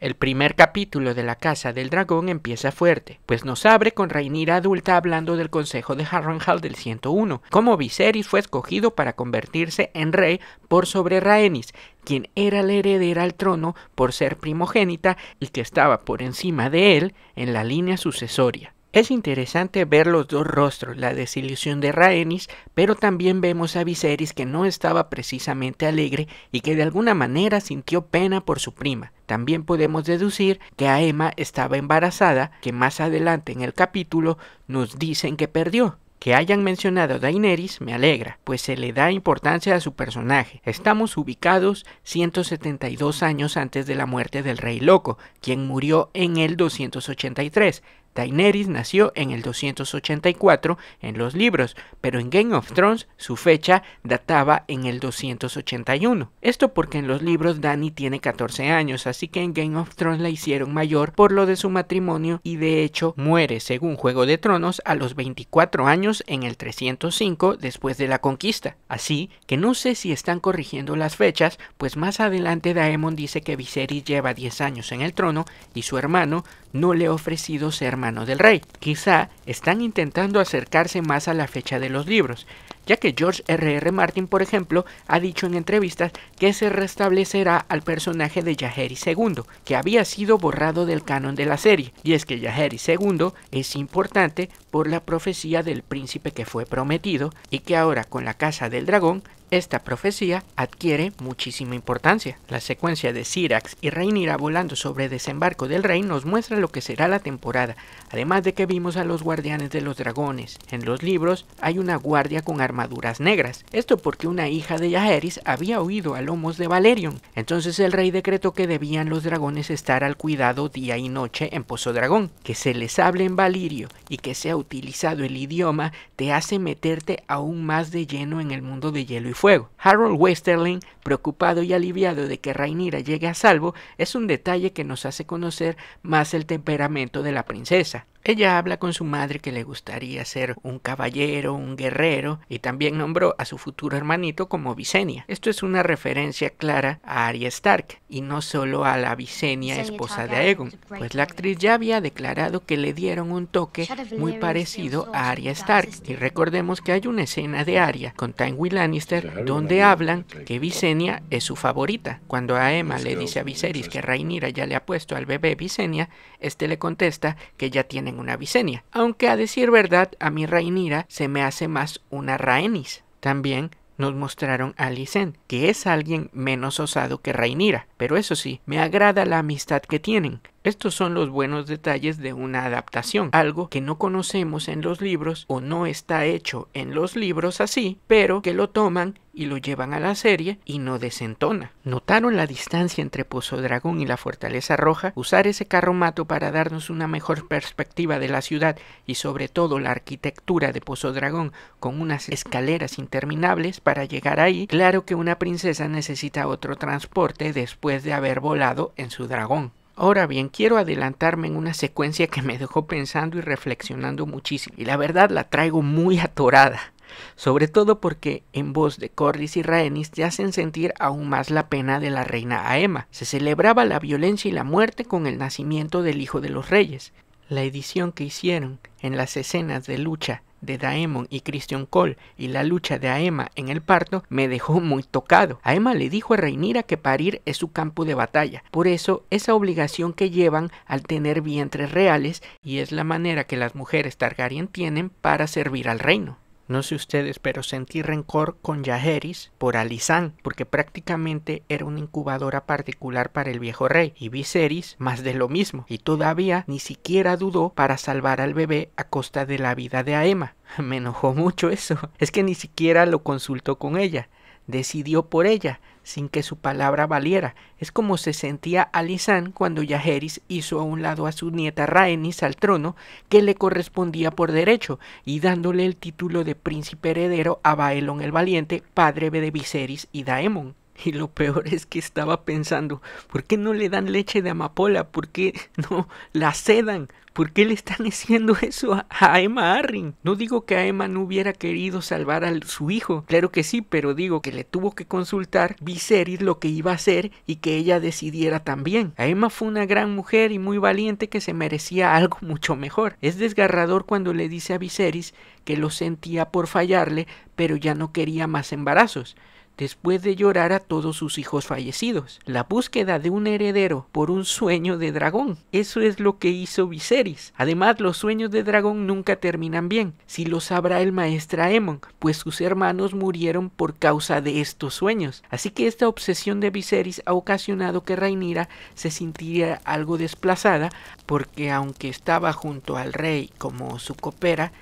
El primer capítulo de La Casa del Dragón empieza fuerte, pues nos abre con reinir adulta hablando del consejo de Harrenhal del 101, cómo Viserys fue escogido para convertirse en rey por sobre Rhaenys, quien era la heredera al trono por ser primogénita y que estaba por encima de él en la línea sucesoria. Es interesante ver los dos rostros, la desilusión de Rhaenys, pero también vemos a Viserys que no estaba precisamente alegre y que de alguna manera sintió pena por su prima. También podemos deducir que a Emma estaba embarazada, que más adelante en el capítulo nos dicen que perdió. Que hayan mencionado a Daenerys me alegra, pues se le da importancia a su personaje. Estamos ubicados 172 años antes de la muerte del Rey Loco, quien murió en el 283. Daenerys nació en el 284 en los libros, pero en Game of Thrones su fecha databa en el 281. Esto porque en los libros Dany tiene 14 años, así que en Game of Thrones la hicieron mayor por lo de su matrimonio y de hecho muere, según Juego de Tronos, a los 24 años en el 305 después de la conquista. Así que no sé si están corrigiendo las fechas, pues más adelante Daemon dice que Viserys lleva 10 años en el trono y su hermano no le ha ofrecido ser mano del rey. Quizá están intentando acercarse más a la fecha de los libros, ya que George R.R. R. Martin, por ejemplo, ha dicho en entrevistas que se restablecerá al personaje de Yaheri II, que había sido borrado del canon de la serie, y es que Yaheri II es importante por la profecía del príncipe que fue prometido y que ahora con la Casa del Dragón esta profecía adquiere muchísima importancia. La secuencia de Sirax y Reinira volando sobre desembarco del rey nos muestra lo que será la temporada, además de que vimos a los guardianes de los dragones. En los libros hay una guardia con armaduras negras, esto porque una hija de Yaheris había huido a lomos de Valerion. Entonces el rey decretó que debían los dragones estar al cuidado día y noche en Pozo Dragón, que se les hable en Valirio y que sea utilizado el idioma te hace meterte aún más de lleno en el mundo de hielo y fuego. Harold Westerling, preocupado y aliviado de que Rainira llegue a salvo, es un detalle que nos hace conocer más el temperamento de la princesa. Ella habla con su madre que le gustaría ser un caballero, un guerrero, y también nombró a su futuro hermanito como Visenya, Esto es una referencia clara a Arya Stark, y no solo a la Visenya esposa de Aegon, pues la actriz ya había declarado que le dieron un toque muy parecido a Arya Stark, y recordemos que hay una escena de Arya con Tywin Lannister donde hablan que Visenya es su favorita. Cuando a Emma le dice a Viserys que Rhaenyra ya le ha puesto al bebé Visenya este le contesta que ya tiene una Vicenia, aunque a decir verdad a mi Rainira se me hace más una Rainis. También nos mostraron a Lysen, que es alguien menos osado que Rainira, pero eso sí, me agrada la amistad que tienen. Estos son los buenos detalles de una adaptación, algo que no conocemos en los libros o no está hecho en los libros así, pero que lo toman y lo llevan a la serie y no desentona. ¿Notaron la distancia entre Pozo Dragón y la Fortaleza Roja? Usar ese carromato para darnos una mejor perspectiva de la ciudad y sobre todo la arquitectura de Pozo Dragón con unas escaleras interminables para llegar ahí, claro que una princesa necesita otro transporte después de haber volado en su dragón. Ahora bien, quiero adelantarme en una secuencia que me dejó pensando y reflexionando muchísimo, y la verdad la traigo muy atorada, sobre todo porque en voz de Corlys y Rhaenys te hacen sentir aún más la pena de la reina Aema. Se celebraba la violencia y la muerte con el nacimiento del hijo de los reyes. La edición que hicieron en las escenas de lucha de Daemon y Christian Cole y la lucha de Aema en el parto me dejó muy tocado. Aema le dijo a Reinira que parir es su campo de batalla, por eso esa obligación que llevan al tener vientres reales y es la manera que las mujeres Targaryen tienen para servir al reino. No sé ustedes, pero sentí rencor con Yajeris por Alizán, porque prácticamente era una incubadora particular para el viejo rey, y Viserys más de lo mismo, y todavía ni siquiera dudó para salvar al bebé a costa de la vida de Aema. Me enojó mucho eso, es que ni siquiera lo consultó con ella, decidió por ella, sin que su palabra valiera. Es como se sentía Alisán cuando Yajeris hizo a un lado a su nieta Rhaenys al trono que le correspondía por derecho y dándole el título de príncipe heredero a Baelon el Valiente, padre de Viserys y Daemon. Y lo peor es que estaba pensando, ¿por qué no le dan leche de amapola? ¿Por qué no la sedan? ¿Por qué le están haciendo eso a, Emma Arring? No digo que a Emma no hubiera querido salvar a su hijo, claro que sí, pero digo que le tuvo que consultar Viserys lo que iba a hacer y que ella decidiera también. A Emma fue una gran mujer y muy valiente que se merecía algo mucho mejor. Es desgarrador cuando le dice a Viserys que lo sentía por fallarle, pero ya no quería más embarazos después de llorar a todos sus hijos fallecidos, la búsqueda de un heredero por un sueño de dragón. Eso es lo que hizo Viserys. Además, los sueños de dragón nunca terminan bien, si lo sabrá el maestro Aemon. pues sus hermanos murieron por causa de estos sueños. Así que esta obsesión de Viserys ha ocasionado que Rhaenyra se sintiera algo desplazada, porque aunque estaba junto al rey como su copera,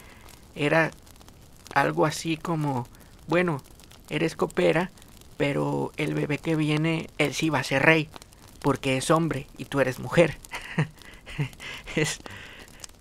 era algo así como, bueno, eres copera, pero el bebé que viene, él sí va a ser rey, porque es hombre y tú eres mujer. es,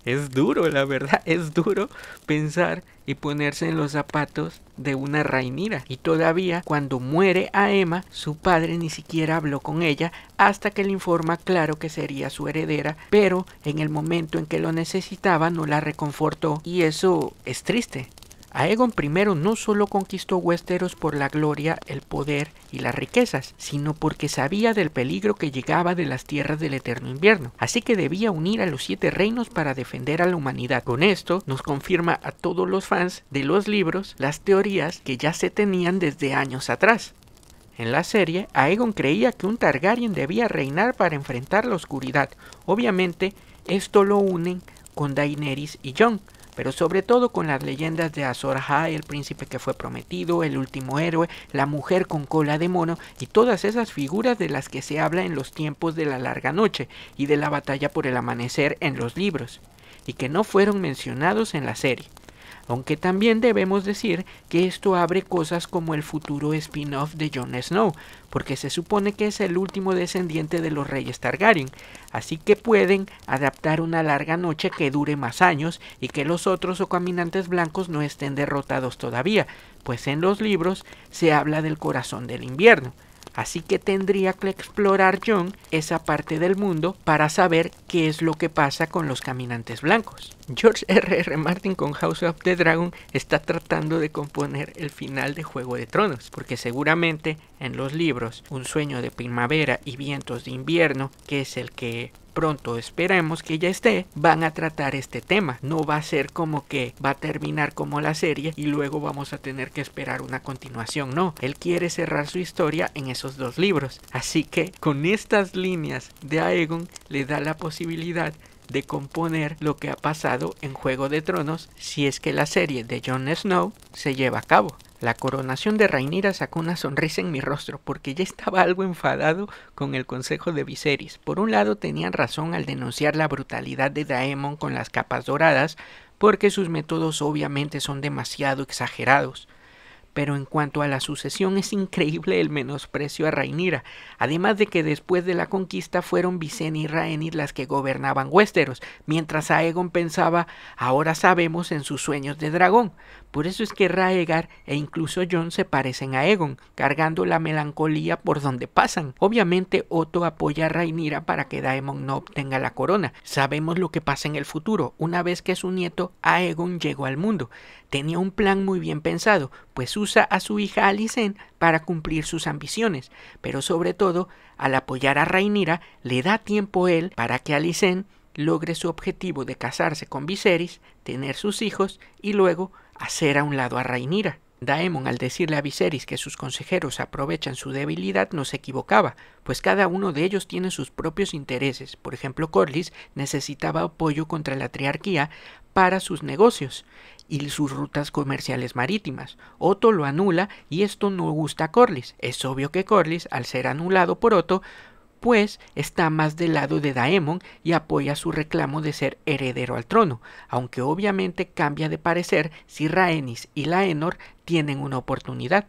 es duro, la verdad, es duro pensar y ponerse en los zapatos de una reinira. Y todavía, cuando muere a Emma, su padre ni siquiera habló con ella hasta que le informa claro que sería su heredera, pero en el momento en que lo necesitaba no la reconfortó y eso es triste. Aegon I no solo conquistó Westeros por la gloria, el poder y las riquezas, sino porque sabía del peligro que llegaba de las tierras del eterno invierno, así que debía unir a los siete reinos para defender a la humanidad. Con esto nos confirma a todos los fans de los libros las teorías que ya se tenían desde años atrás. En la serie, Aegon creía que un Targaryen debía reinar para enfrentar la oscuridad. Obviamente, esto lo unen con Daenerys y Jon, pero sobre todo con las leyendas de Azor Ahai, el príncipe que fue prometido, el último héroe, la mujer con cola de mono y todas esas figuras de las que se habla en los tiempos de la larga noche y de la batalla por el amanecer en los libros, y que no fueron mencionados en la serie aunque también debemos decir que esto abre cosas como el futuro spin-off de Jon Snow, porque se supone que es el último descendiente de los reyes Targaryen, así que pueden adaptar una larga noche que dure más años y que los otros o caminantes blancos no estén derrotados todavía, pues en los libros se habla del corazón del invierno. Así que tendría que explorar John esa parte del mundo para saber qué es lo que pasa con los caminantes blancos. George R. R. Martin con House of the Dragon está tratando de componer el final de Juego de Tronos, porque seguramente en los libros Un sueño de primavera y vientos de invierno, que es el que pronto esperemos que ya esté, van a tratar este tema. No va a ser como que va a terminar como la serie y luego vamos a tener que esperar una continuación. No, él quiere cerrar su historia en esos dos libros. Así que con estas líneas de Aegon le da la posibilidad de componer lo que ha pasado en Juego de Tronos si es que la serie de Jon Snow se lleva a cabo. La coronación de Rainira sacó una sonrisa en mi rostro, porque ya estaba algo enfadado con el consejo de Viserys. Por un lado tenían razón al denunciar la brutalidad de Daemon con las capas doradas, porque sus métodos obviamente son demasiado exagerados. Pero en cuanto a la sucesión es increíble el menosprecio a Rainira, además de que después de la conquista fueron Visen y Rhaenys las que gobernaban Westeros, mientras Aegon pensaba, ahora sabemos en sus sueños de dragón. Por eso es que Raegar e incluso Jon se parecen a Aegon, cargando la melancolía por donde pasan. Obviamente Otto apoya a Rainira para que Daemon no obtenga la corona. Sabemos lo que pasa en el futuro, una vez que su nieto Aegon llegó al mundo. Tenía un plan muy bien pensado, pues su usa a su hija Alicen para cumplir sus ambiciones, pero sobre todo, al apoyar a Rainira, le da tiempo él para que Alicen logre su objetivo de casarse con Viserys, tener sus hijos y luego hacer a un lado a Rainira. Daemon al decirle a Viserys que sus consejeros aprovechan su debilidad no se equivocaba, pues cada uno de ellos tiene sus propios intereses. Por ejemplo, Corlys necesitaba apoyo contra la triarquía para sus negocios y sus rutas comerciales marítimas. Otto lo anula y esto no gusta a Corlys. Es obvio que Corlys, al ser anulado por Otto, pues está más del lado de Daemon y apoya su reclamo de ser heredero al trono, aunque obviamente cambia de parecer si Rhaenys y Laenor tienen una oportunidad.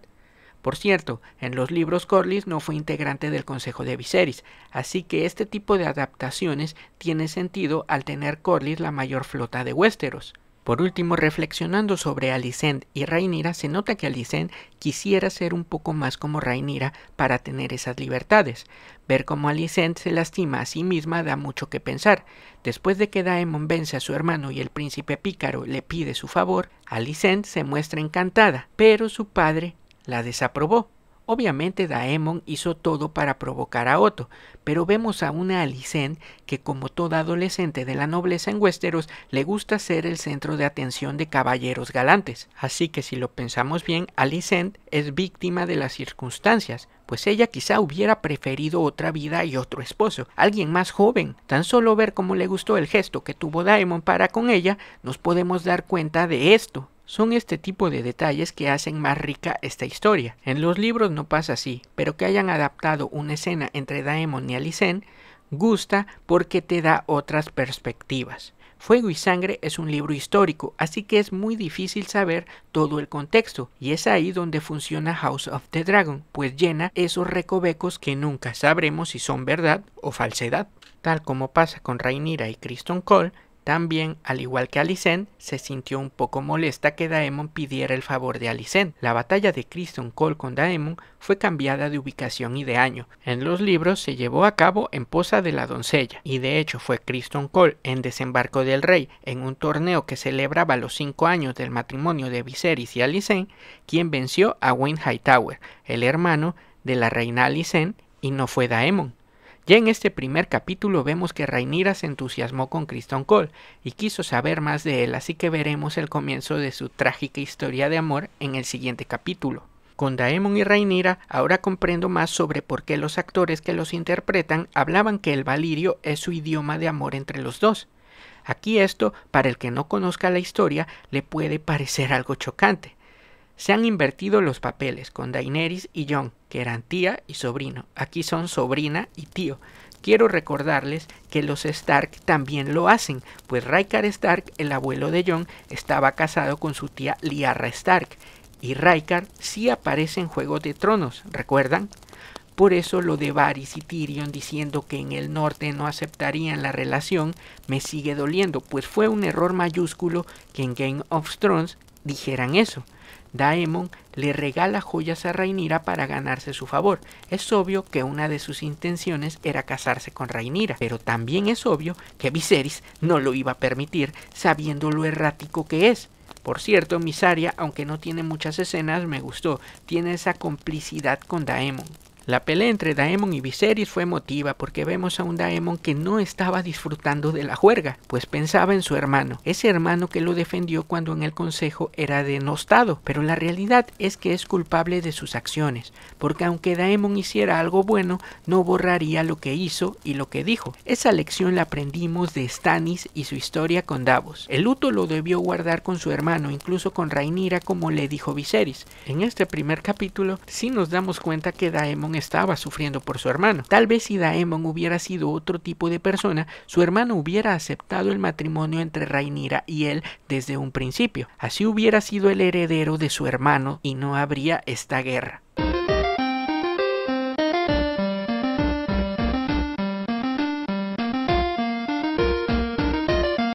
Por cierto, en los libros Corlys no fue integrante del Consejo de Viserys, así que este tipo de adaptaciones tiene sentido al tener Corlys la mayor flota de Westeros. Por último, reflexionando sobre Alicent y Rainira, se nota que Alicent quisiera ser un poco más como Rainira para tener esas libertades. Ver cómo Alicent se lastima a sí misma da mucho que pensar. Después de que Daemon vence a su hermano y el príncipe pícaro le pide su favor, Alicent se muestra encantada, pero su padre la desaprobó. Obviamente Daemon hizo todo para provocar a Otto, pero vemos a una Alicent que como toda adolescente de la nobleza en Westeros le gusta ser el centro de atención de caballeros galantes. Así que si lo pensamos bien, Alicent es víctima de las circunstancias, pues ella quizá hubiera preferido otra vida y otro esposo, alguien más joven. Tan solo ver cómo le gustó el gesto que tuvo Daemon para con ella, nos podemos dar cuenta de esto. Son este tipo de detalles que hacen más rica esta historia. En los libros no pasa así, pero que hayan adaptado una escena entre Daemon y Alicent gusta porque te da otras perspectivas. Fuego y Sangre es un libro histórico, así que es muy difícil saber todo el contexto, y es ahí donde funciona House of the Dragon, pues llena esos recovecos que nunca sabremos si son verdad o falsedad. Tal como pasa con Rainira y Criston Cole, también, al igual que Alicent, se sintió un poco molesta que Daemon pidiera el favor de Alicent. La batalla de Criston Cole con Daemon fue cambiada de ubicación y de año. En los libros se llevó a cabo en posa de la Doncella, y de hecho fue Criston Cole en Desembarco del Rey, en un torneo que celebraba los cinco años del matrimonio de Viserys y Alicent, quien venció a Wayne Hightower, el hermano de la reina Alicent, y no fue Daemon. Ya en este primer capítulo vemos que Rainira se entusiasmó con Criston Cole y quiso saber más de él, así que veremos el comienzo de su trágica historia de amor en el siguiente capítulo. Con Daemon y Rainira ahora comprendo más sobre por qué los actores que los interpretan hablaban que el valirio es su idioma de amor entre los dos. Aquí esto, para el que no conozca la historia, le puede parecer algo chocante, se han invertido los papeles con Daenerys y John, que eran tía y sobrino. Aquí son sobrina y tío. Quiero recordarles que los Stark también lo hacen, pues Raikar Stark, el abuelo de John, estaba casado con su tía Liarra Stark, y Raikar sí aparece en Juego de Tronos, ¿recuerdan? Por eso lo de Varys y Tyrion diciendo que en el norte no aceptarían la relación me sigue doliendo, pues fue un error mayúsculo que en Game of Thrones dijeran eso. Daemon le regala joyas a Rainira para ganarse su favor. Es obvio que una de sus intenciones era casarse con Rainira, pero también es obvio que Viserys no lo iba a permitir sabiendo lo errático que es. Por cierto, Misaria, aunque no tiene muchas escenas, me gustó, tiene esa complicidad con Daemon. La pelea entre Daemon y Viserys fue emotiva porque vemos a un Daemon que no estaba disfrutando de la juerga, pues pensaba en su hermano, ese hermano que lo defendió cuando en el consejo era denostado, pero la realidad es que es culpable de sus acciones, porque aunque Daemon hiciera algo bueno, no borraría lo que hizo y lo que dijo. Esa lección la aprendimos de Stannis y su historia con Davos. El luto lo debió guardar con su hermano, incluso con Rainira como le dijo Viserys. En este primer capítulo sí nos damos cuenta que Daemon estaba sufriendo por su hermano. Tal vez si Daemon hubiera sido otro tipo de persona, su hermano hubiera aceptado el matrimonio entre Rainira y él desde un principio. Así hubiera sido el heredero de su hermano y no habría esta guerra.